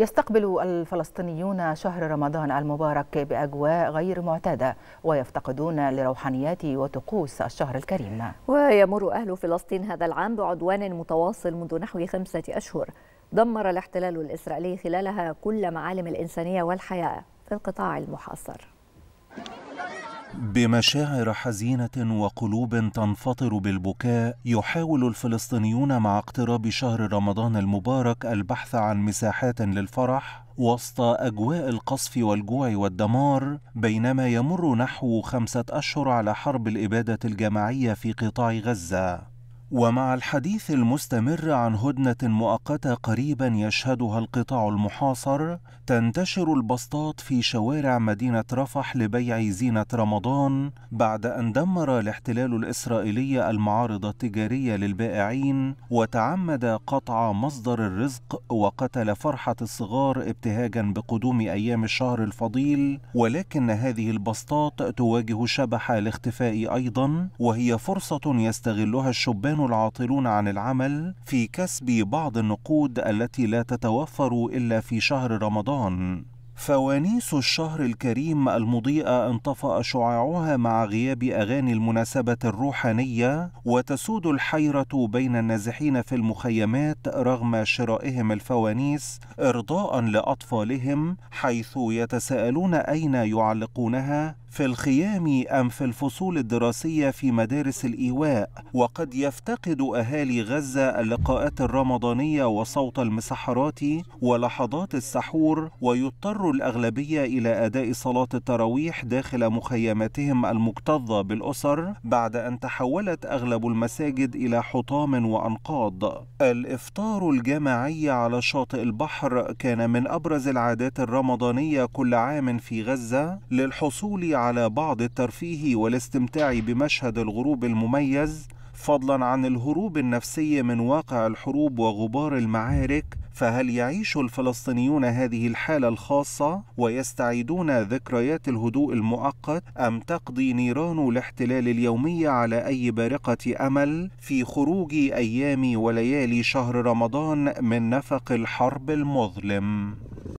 يستقبل الفلسطينيون شهر رمضان المبارك باجواء غير معتاده ويفتقدون لروحانيات وطقوس الشهر الكريم. ويمر اهل فلسطين هذا العام بعدوان متواصل منذ نحو خمسه اشهر. دمر الاحتلال الاسرائيلي خلالها كل معالم الانسانيه والحياه في القطاع المحاصر. بمشاعر حزينة وقلوب تنفطر بالبكاء يحاول الفلسطينيون مع اقتراب شهر رمضان المبارك البحث عن مساحات للفرح وسط أجواء القصف والجوع والدمار بينما يمر نحو خمسة أشهر على حرب الإبادة الجماعية في قطاع غزة ومع الحديث المستمر عن هدنة مؤقتة قريبا يشهدها القطاع المحاصر تنتشر البسطات في شوارع مدينة رفح لبيع زينة رمضان بعد أن دمر الاحتلال الإسرائيلي المعارض التجارية للبائعين وتعمد قطع مصدر الرزق وقتل فرحة الصغار ابتهاجا بقدوم أيام الشهر الفضيل ولكن هذه البسطات تواجه شبح الاختفاء أيضا وهي فرصة يستغلها الشبان يتمكن العاطلون عن العمل في كسب بعض النقود التي لا تتوفر إلا في شهر رمضان فوانيس الشهر الكريم المضيئة انطفأ شعاعها مع غياب أغاني المناسبة الروحانية وتسود الحيرة بين النازحين في المخيمات رغم شرائهم الفوانيس إرضاء لأطفالهم حيث يتساءلون أين يعلقونها في الخيام أم في الفصول الدراسية في مدارس الإيواء وقد يفتقد أهالي غزة اللقاءات الرمضانية وصوت المسحرات ولحظات السحور ويضطر الأغلبية إلى أداء صلاة التراويح داخل مخيماتهم المكتظة بالأسر بعد أن تحولت أغلب المساجد إلى حطام وأنقاض الإفطار الجماعي على شاطئ البحر كان من أبرز العادات الرمضانية كل عام في غزة للحصول على بعض الترفيه والاستمتاع بمشهد الغروب المميز فضلا عن الهروب النفسي من واقع الحروب وغبار المعارك فهل يعيش الفلسطينيون هذه الحاله الخاصه ويستعيدون ذكريات الهدوء المؤقت ام تقضي نيران الاحتلال اليوميه على اي بارقه امل في خروج ايام وليالي شهر رمضان من نفق الحرب المظلم